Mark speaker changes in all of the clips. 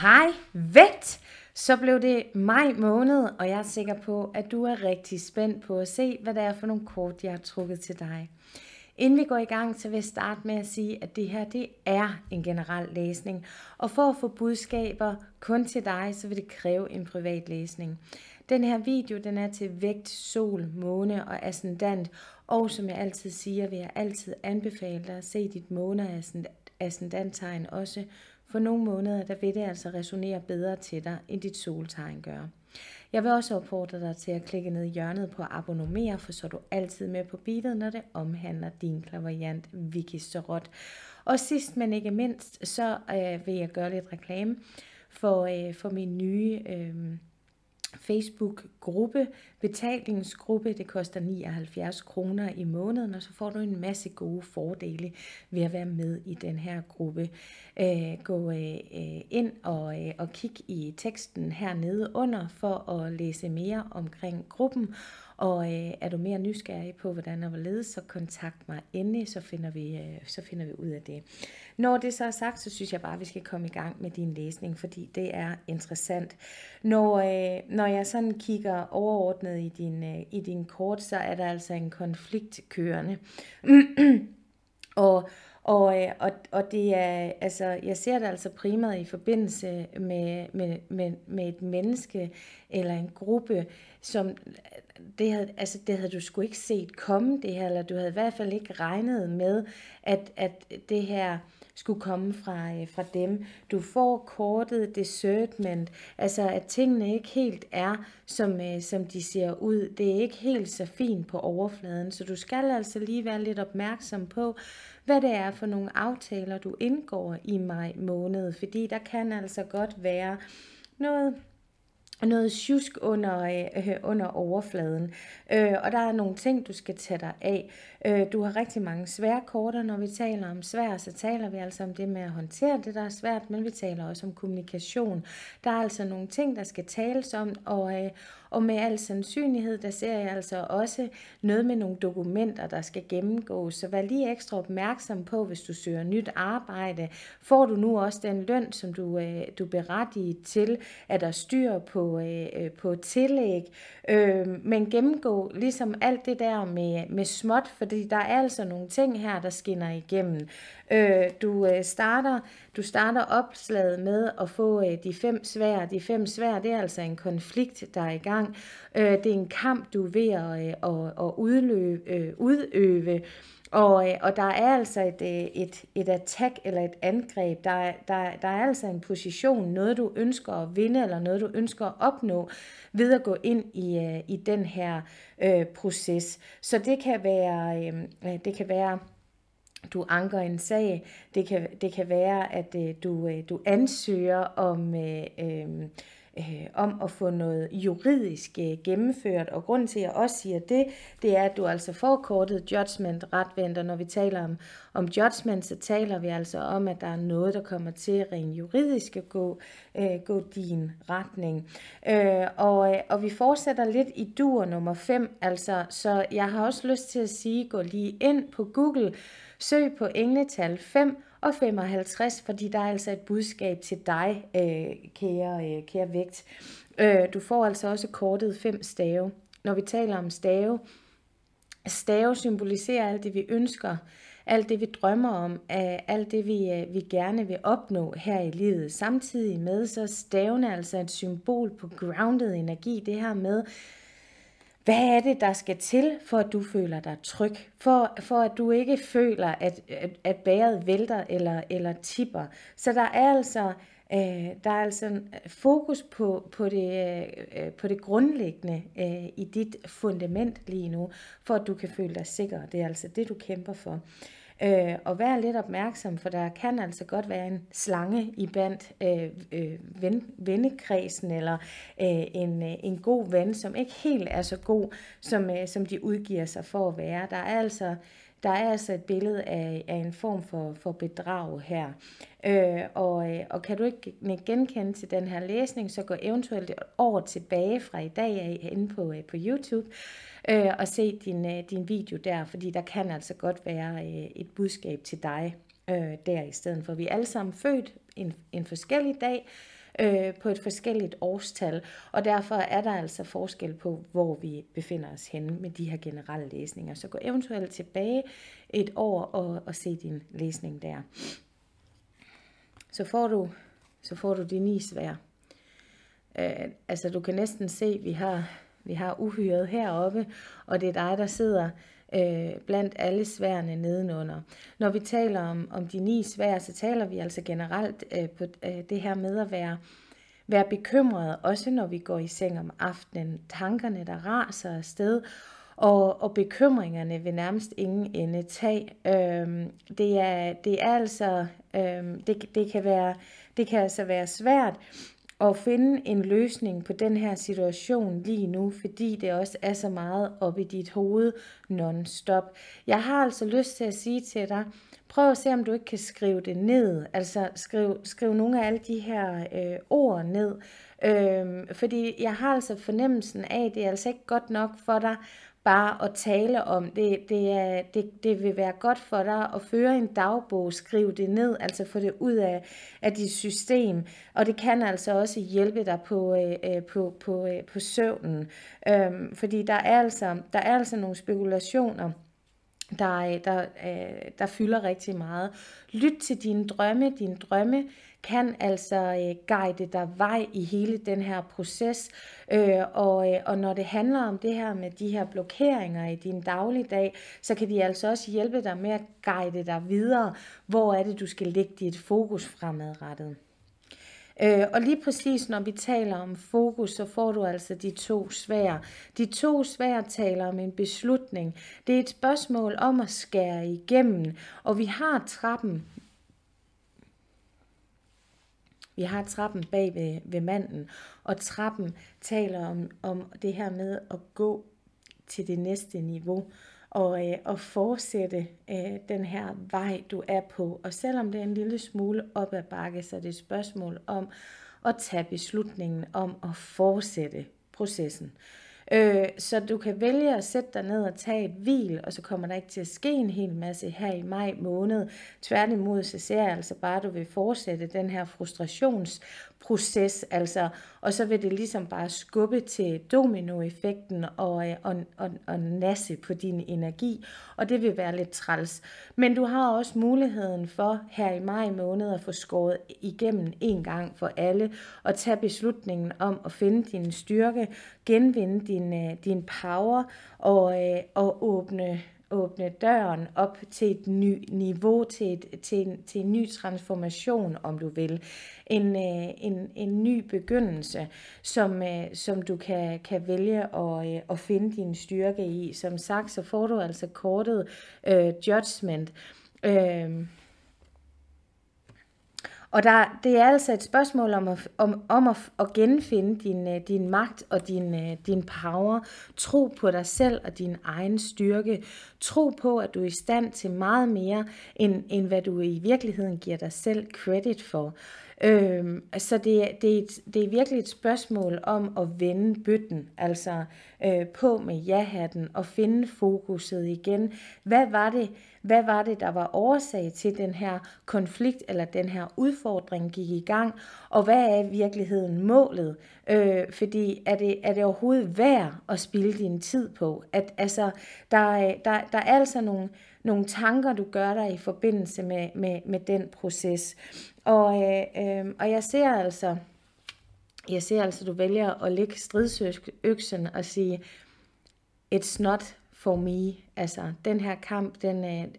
Speaker 1: Hej Vægt! Så blev det maj måned, og jeg er sikker på, at du er rigtig spændt på at se, hvad det er for nogle kort, jeg har trukket til dig. Inden vi går i gang, så vil jeg starte med at sige, at det her det er en generel læsning. Og for at få budskaber kun til dig, så vil det kræve en privat læsning. Den her video den er til vægt, sol, måne og ascendant. Og som jeg altid siger, vil jeg altid anbefale dig at se dit måne og ascendant-tegn også, for nogle måneder, der vil det altså resonere bedre til dig, end dit soltegn gør. Jeg vil også opfordre dig til at klikke ned i hjørnet på abonnere, for så er du altid med på beatet, når det omhandler din klaverjant Vicky Sorot. Og sidst men ikke mindst, så øh, vil jeg gøre lidt reklame for, øh, for min nye... Øh, Facebook-gruppe, betalingsgruppe. Det koster 79 kroner i måneden, og så får du en masse gode fordele ved at være med i den her gruppe. Øh, gå øh, øh, ind og, og kig i teksten hernede under for at læse mere omkring gruppen, og øh, er du mere nysgerrig på, hvordan og hvorledes, så kontakt mig endelig, så finder, vi, øh, så finder vi ud af det. Når det så er sagt, så synes jeg bare, at vi skal komme i gang med din læsning, fordi det er interessant. Når, øh, når jeg sådan kigger overordnet i din, øh, i din kort, så er der altså en konflikt kørende. og og, øh, og, og det er, altså, jeg ser det altså primært i forbindelse med, med, med, med et menneske eller en gruppe, som det havde, altså, det havde du sgu ikke set komme det her, eller du havde i hvert fald ikke regnet med, at, at det her skulle komme fra, øh, fra dem. Du får kortet discernment, altså at tingene ikke helt er, som, øh, som de ser ud. Det er ikke helt så fint på overfladen, så du skal altså lige være lidt opmærksom på, hvad det er for nogle aftaler, du indgår i maj måned, fordi der kan altså godt være noget noget sjusk under, øh, øh, under overfladen. Øh, og der er nogle ting, du skal tage dig af. Øh, du har rigtig mange svære korter, når vi taler om svær, så taler vi altså om det med at håndtere det, der er svært, men vi taler også om kommunikation. Der er altså nogle ting, der skal tales om, og, øh, og med al sandsynlighed, der ser jeg altså også noget med nogle dokumenter, der skal gennemgås. Så vær lige ekstra opmærksom på, hvis du søger nyt arbejde. Får du nu også den løn, som du, øh, du er berettiget til? Er der styr på, øh, øh på tillæg? Øh, men gennemgå ligesom alt det der med, med småt, fordi der er altså nogle ting her, der skinner igennem. Øh, du, øh, starter, du starter opslaget med at få øh, de fem svære. De fem svære, det er altså en konflikt, der er i gang gang. Øh, det er en kamp, du er ved at, øh, at, at udløbe, øh, udøve. Og, øh, og der er altså et, øh, et, et attack eller et angreb. Der, der, der er altså en position, noget du ønsker at vinde, eller noget du ønsker at opnå, ved at gå ind i, i den her øh, proces. Så det kan være, øh, det kan være du anker en sag. Det kan, det kan være, at øh, du, øh, du ansøger om... Øh, øh, øh, om at få noget juridisk øh, gennemført. Og grunden til, at jeg også siger det, det er, at du altså får kortet judgment retvendt, og når vi taler om, om judgment, så taler vi altså om, at der er noget, der kommer til rent juridisk at gå, øh, gå din retning. Øh, og, øh, og vi fortsætter lidt i dur nummer 5, altså, så jeg har også lyst til at sige, gå lige ind på Google, søg på engletal 5, og 55, fordi der er altså et budskab til dig, øh, kære, øh, kære vægt. Øh, du får altså også kortet fem stave. Når vi taler om stave, stave symboliserer alt det, vi ønsker, alt det, vi drømmer om, øh, alt det, vi, øh, vi gerne vil opnå her i livet. Samtidig med, så staven er altså et symbol på grounded energi, det her med, hvad er det, der skal til, for at du føler dig tryg? For, for at du ikke føler, at, at, at bæret vælter eller, eller tipper. Så der er altså, øh, der er altså en øh, fokus på, på, det, øh, øh, på det grundlæggende øh, i dit fundament lige nu, for at du kan føle dig sikker. Det er altså det, du kæmper for. Øh, og vær lidt opmærksom, for der kan altså godt være en slange i band, øh, øh, ven, vennekredsen, eller øh, en, øh, en god ven, som ikke helt er så god, som, øh, som de udgiver sig for at være. Der er altså der er altså et billede af, af en form for, for bedrag her. Øh, og, øh, og kan du ikke genkende til den her læsning, så gå eventuelt over tilbage fra i dag af inde på, øh, på YouTube øh, og se din, øh, din video der, fordi der kan altså godt være et budskab til dig øh, der i stedet for. Vi er alle sammen født en, en forskellig dag, øh, på et forskelligt årstal, og derfor er der altså forskel på, hvor vi befinder os henne med de her generelle læsninger. Så gå eventuelt tilbage et år og, og se din læsning der. Så får du, så får du de ni svær. Øh, altså du kan næsten se, vi har vi har uhyret heroppe, og det er dig, der sidder Øh, blandt alle sværene nedenunder. Når vi taler om, om de ni svær, så taler vi altså generelt øh, på øh, det her med at være være bekymret, også når vi går i seng om aftenen. Tankerne, der raser afsted, og, og bekymringerne vil nærmest ingen ende tage. Øh, det, er, det er altså, øh, det, det, kan være, det kan altså være svært at finde en løsning på den her situation lige nu, fordi det også er så meget op i dit hoved non-stop. Jeg har altså lyst til at sige til dig, prøv at se, om du ikke kan skrive det ned. Altså skriv, skriv nogle af alle de her øh, ord ned. Øh, fordi jeg har altså fornemmelsen af, at det er altså ikke godt nok for dig bare at tale om. Det, det, er, det, det vil være godt for dig at føre en dagbog, skrive det ned, altså få det ud af, af dit system. Og det kan altså også hjælpe dig på, øh, øh på, på, øh, på søvnen. Øhm, fordi der er, altså, der er altså nogle spekulationer, der, øh, der, øh, der fylder rigtig meget. Lyt til dine drømme. Dine drømme kan altså øh, guide dig vej i hele den her proces. Øh, og, øh, og når det handler om det her med de her blokeringer i din dagligdag, så kan vi altså også hjælpe dig med at guide dig videre. Hvor er det, du skal lægge dit fokus fremadrettet? Øh, og lige præcis når vi taler om fokus, så får du altså de to svære. De to svære taler om en beslutning. Det er et spørgsmål om at skære igennem, og vi har trappen vi har trappen bag ved, ved manden, og trappen taler om, om det her med at gå til det næste niveau og, øh, og fortsætte øh, den her vej, du er på. Og selvom det er en lille smule op ad bakke, så er det et spørgsmål om at tage beslutningen om at fortsætte processen. Øh, så du kan vælge at sætte dig ned og tage et hvil, og så kommer der ikke til at ske en hel masse her i maj måned. Tværtimod så ser jeg altså bare, at du vil fortsætte den her frustrations proces, altså, og så vil det ligesom bare skubbe til dominoeffekten og, øh, og, og, og nasse på din energi, og det vil være lidt træls. Men du har også muligheden for her i maj måned at få skåret igennem en gang for alle, og tage beslutningen om at finde din styrke, genvinde din, øh, din power og, øh, og åbne åbne døren op til et nyt niveau, til, et, til, en, til en ny transformation, om du vil. En, øh, en, en ny begyndelse, som, øh, som du kan, kan vælge at, øh, at finde din styrke i. Som sagt, så får du altså kortet uh, judgment. Uh, og der, det er altså et spørgsmål om at, om, om at, at genfinde din, øh, din magt og din, øh, din power. Tro på dig selv og din egen styrke. Tro på, at du er i stand til meget mere, end, end hvad du i virkeligheden giver dig selv credit for. Øh, så altså, det, det, er et, det er virkelig et spørgsmål om at vende bøtten, altså øh, på med ja-hatten og finde fokuset igen. Hvad var det, hvad var det, der var årsag til den her konflikt eller den her udfordring gik i gang, og hvad er i virkeligheden målet? Øh, fordi er det, er det overhovedet værd at spilde din tid på? At, altså, der, der, der er altså nogle, nogle tanker, du gør dig i forbindelse med, med, med den proces. Og, øh, øh, og jeg ser altså, jeg ser altså, du vælger at lægge stridsøksen og sige, it's not for me. Altså, den her kamp, den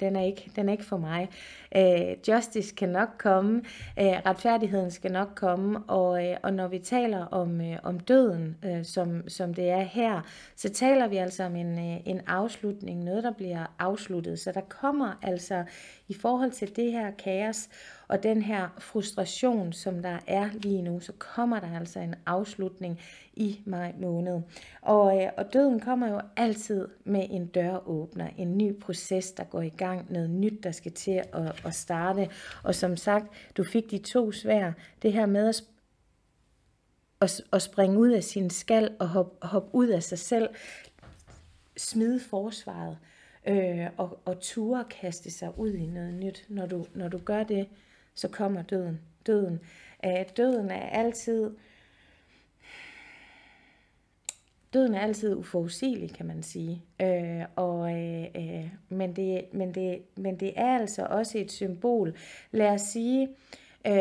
Speaker 1: den er, ikke, den er ikke for mig. Øh, justice kan nok komme, øh, retfærdigheden skal nok komme, og, øh, og når vi taler om, øh, om døden, øh, som, som det er her, så taler vi altså om en, øh, en afslutning, noget der bliver afsluttet. Så der kommer altså i forhold til det her kaos og den her frustration, som der er lige nu, så kommer der altså en afslutning i maj måned. Og, øh, og døden kommer jo altid med en døråbner, en ny proces, der går i gang, noget nyt, der skal til at, at starte. Og som sagt, du fik de to svær. Det her med at, at, at springe ud af sin skal og hoppe, hop ud af sig selv, smide forsvaret øh, og, og ture kaste sig ud i noget nyt. Når du, når du gør det, så kommer døden. Døden, øh, døden er altid døden er altid uforudsigelig, kan man sige. Øh, og, øh, men, det, men, det, men det er altså også et symbol. Lad os sige, øh,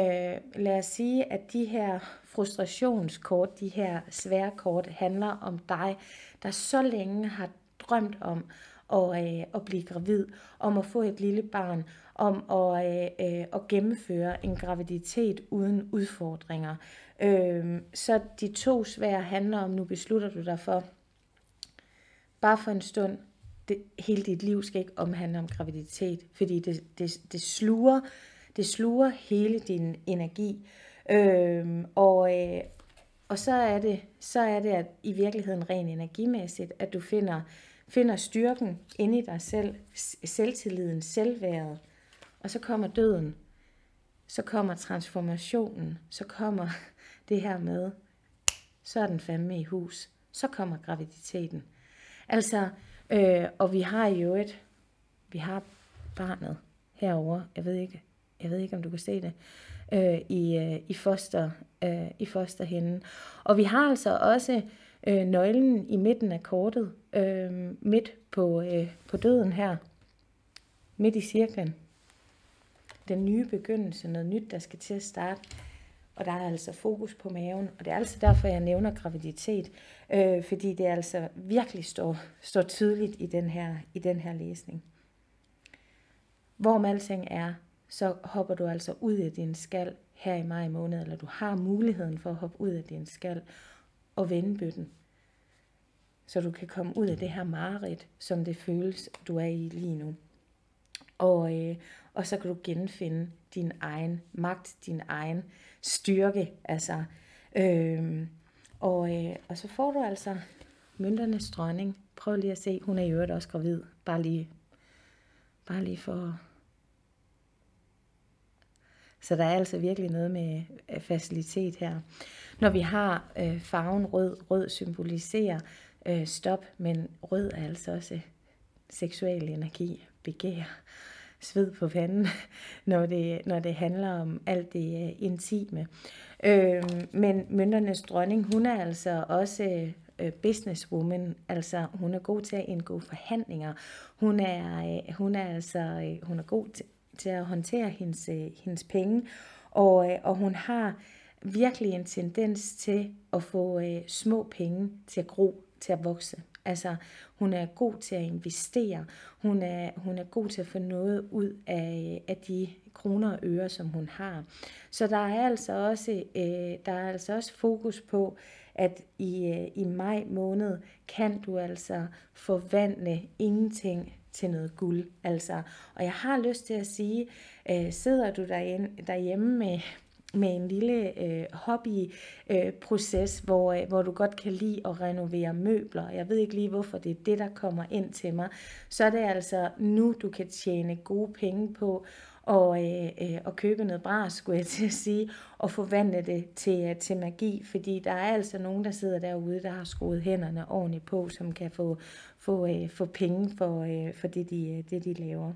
Speaker 1: lad os sige at de her frustrationskort, de her svære kort, handler om dig, der så længe har drømt om og øh, at blive gravid, om at få et lille barn, om at, øh, øh, at gennemføre en graviditet uden udfordringer. Øh, så de to svære handler om, nu beslutter du dig for, bare for en stund, det, hele dit liv skal ikke omhandle om graviditet, fordi det, det, det sluger det sluger hele din energi. Øh, og, øh, og så er det, så er det at i virkeligheden rent energimæssigt, at du finder finder styrken inde i dig selv, selvtilliden, selvværet, og så kommer døden, så kommer transformationen, så kommer det her med, så er den fandme i hus, så kommer graviditeten. Altså, øh, og vi har jo et, vi har barnet herover. jeg ved ikke, jeg ved ikke om du kan se det, øh, i, øh, i foster, øh, i fosterhænden. Og vi har altså også øh, nøglen i midten af kortet, øh, midt på, øh, på døden her, midt i cirklen. Den nye begyndelse, noget nyt, der skal til at starte. Og der er altså fokus på maven, og det er altså derfor, jeg nævner graviditet, øh, fordi det altså virkelig står, står tydeligt i den, her, i den her læsning. Hvor alting er, så hopper du altså ud af din skal her i maj måned, eller du har muligheden for at hoppe ud af din skal, og vende bøtten. Så du kan komme ud af det her mareridt, som det føles, du er i lige nu. Og, øh, og så kan du genfinde din egen magt, din egen styrke. Altså, øh, og, øh, og så får du altså mønternes dronning. Prøv lige at se, hun er i øvrigt også gravid. Bare lige, bare lige for så der er altså virkelig noget med øh, facilitet her. Når vi har øh, farven rød, rød symboliserer øh, stop, men rød er altså også øh, seksuel energi, begær, sved på panden, når det, når det handler om alt det øh, intime. Øh, men mønternes dronning, hun er altså også øh, øh, businesswoman, altså hun er god til at indgå forhandlinger. Hun er, øh, hun er altså øh, hun er god til, til at håndtere hendes, øh, hendes penge, og, øh, og hun har virkelig en tendens til at få øh, små penge til at gro, til at vokse. Altså, hun er god til at investere. Hun er, hun er god til at få noget ud af, øh, af de kroner og øre, som hun har. Så der er altså også, øh, der er altså også fokus på, at i, øh, i maj måned kan du altså forvandle ingenting til noget guld. Altså, og jeg har lyst til at sige, øh, sidder du derinde, derhjemme med, med en lille øh, hobbyproces, øh, proces, hvor, øh, hvor du godt kan lide at renovere møbler. Jeg ved ikke lige, hvorfor det er det, der kommer ind til mig. Så er det altså nu, du kan tjene gode penge på og, øh, øh, og købe noget bras, skulle jeg til at sige, og forvandle det til, øh, til magi, fordi der er altså nogen, der sidder derude, der har skruet hænderne ordentligt på, som kan få, få, øh, få penge for, øh, for det, de, øh, det, de laver.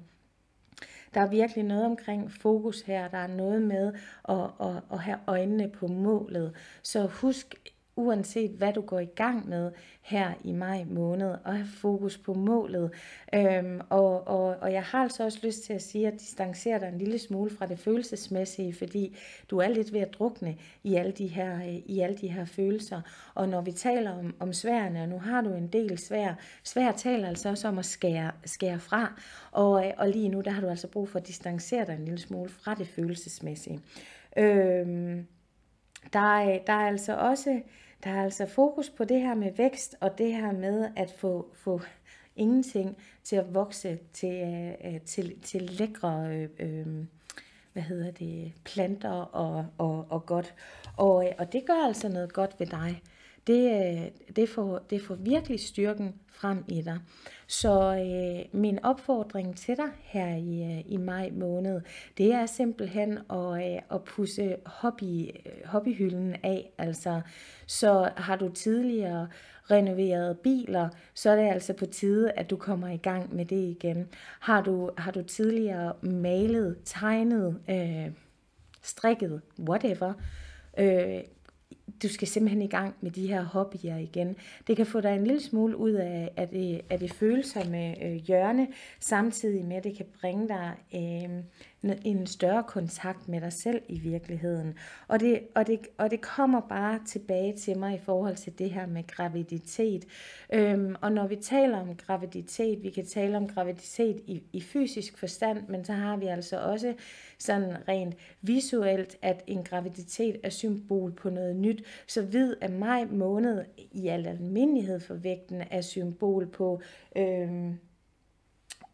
Speaker 1: Der er virkelig noget omkring fokus her, der er noget med at, at, at have øjnene på målet. Så husk uanset hvad du går i gang med her i maj måned, og have fokus på målet. Øhm, og, og, og jeg har altså også lyst til at sige, at distancere dig en lille smule fra det følelsesmæssige, fordi du er lidt ved at drukne i alle de her, øh, i alle de her følelser. Og når vi taler om, om sværene, og nu har du en del svær, svær taler altså også om at skære, skære fra, og, øh, og lige nu der har du altså brug for at distancere dig en lille smule fra det følelsesmæssige. Øhm, der er, der er altså også der er altså fokus på det her med vækst og det her med at få, få ingenting til at vokse til, øh, øh, til, til lækre øh, øh, hvad hedder det, planter og, og, og godt. Og, og det gør altså noget godt ved dig. Det, det, får, det får virkelig styrken frem i dig. Så øh, min opfordring til dig her i, øh, i maj måned, det er simpelthen at, øh, at pusse hobby, øh, hobbyhylden af. Altså, så har du tidligere renoverede biler, så er det altså på tide, at du kommer i gang med det igen. Har du, har du tidligere malet, tegnet, øh, strikket, whatever, øh, du skal simpelthen i gang med de her hobbyer igen. Det kan få dig en lille smule ud af, af, det, af det følsomme øh, hjørne, samtidig med, at det kan bringe dig øh, en større kontakt med dig selv i virkeligheden. Og det, og det, og det kommer bare tilbage til mig i forhold til det her med graviditet. Øhm, og når vi taler om graviditet, vi kan tale om graviditet i, i fysisk forstand, men så har vi altså også sådan rent visuelt, at en graviditet er symbol på noget nyt. Så vid af maj måned i al almindelighed for vægten er symbol på... Øhm,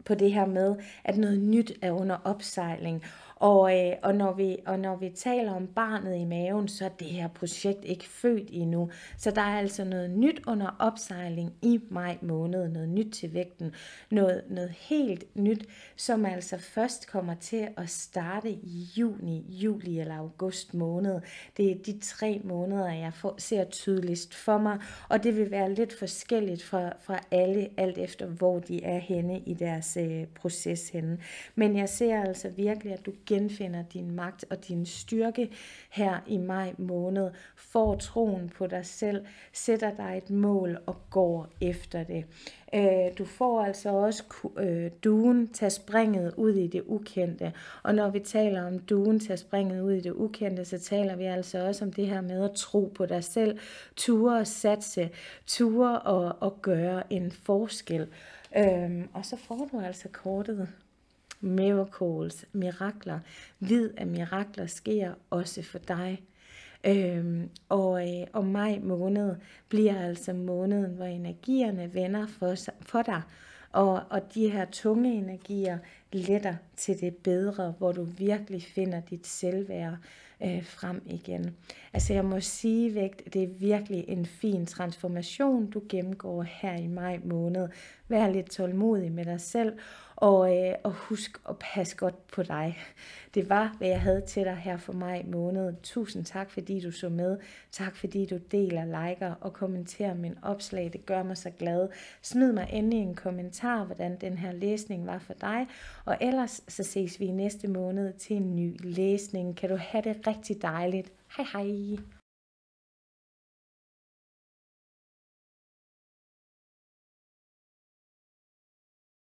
Speaker 1: på det her med, at noget nyt er under opsejling, og, øh, og, når vi, og når vi taler om barnet i maven, så er det her projekt ikke født endnu. Så der er altså noget nyt under opsejling i maj måned, noget nyt til vægten, noget, noget helt nyt, som altså først kommer til at starte i juni, juli eller august måned. Det er de tre måneder, jeg får, ser tydeligst for mig, og det vil være lidt forskelligt fra, fra alle, alt efter hvor de er henne i deres øh, proces henne. Men jeg ser altså virkelig, at du genfinder din magt og din styrke her i maj måned. Får troen på dig selv, sætter dig et mål og går efter det. Øh, du får altså også øh, duen, tage springet ud i det ukendte. Og når vi taler om duen, tage springet ud i det ukendte, så taler vi altså også om det her med at tro på dig selv, ture at satse, ture og, at gøre en forskel. Øhm, og så får du altså kortet miracles, mirakler. Vid, at mirakler sker også for dig. Øhm, og, øh, og maj måned bliver altså måneden, hvor energierne vender for, for dig, og, og de her tunge energier letter til det bedre, hvor du virkelig finder dit selvværd, øh, frem igen. Altså jeg må sige vægt, det er virkelig en fin transformation, du gennemgår her i maj måned. Vær lidt tålmodig med dig selv, og, øh, og husk at passe godt på dig. Det var, hvad jeg havde til dig her for maj måned. Tusind tak, fordi du så med. Tak, fordi du deler, liker og kommenterer min opslag. Det gør mig så glad. Smid mig endelig en kommentar, hvordan den her læsning var for dig. Og ellers så ses vi i næste måned til en ny læsning. Kan du have det rigtig dejligt. Hej hej!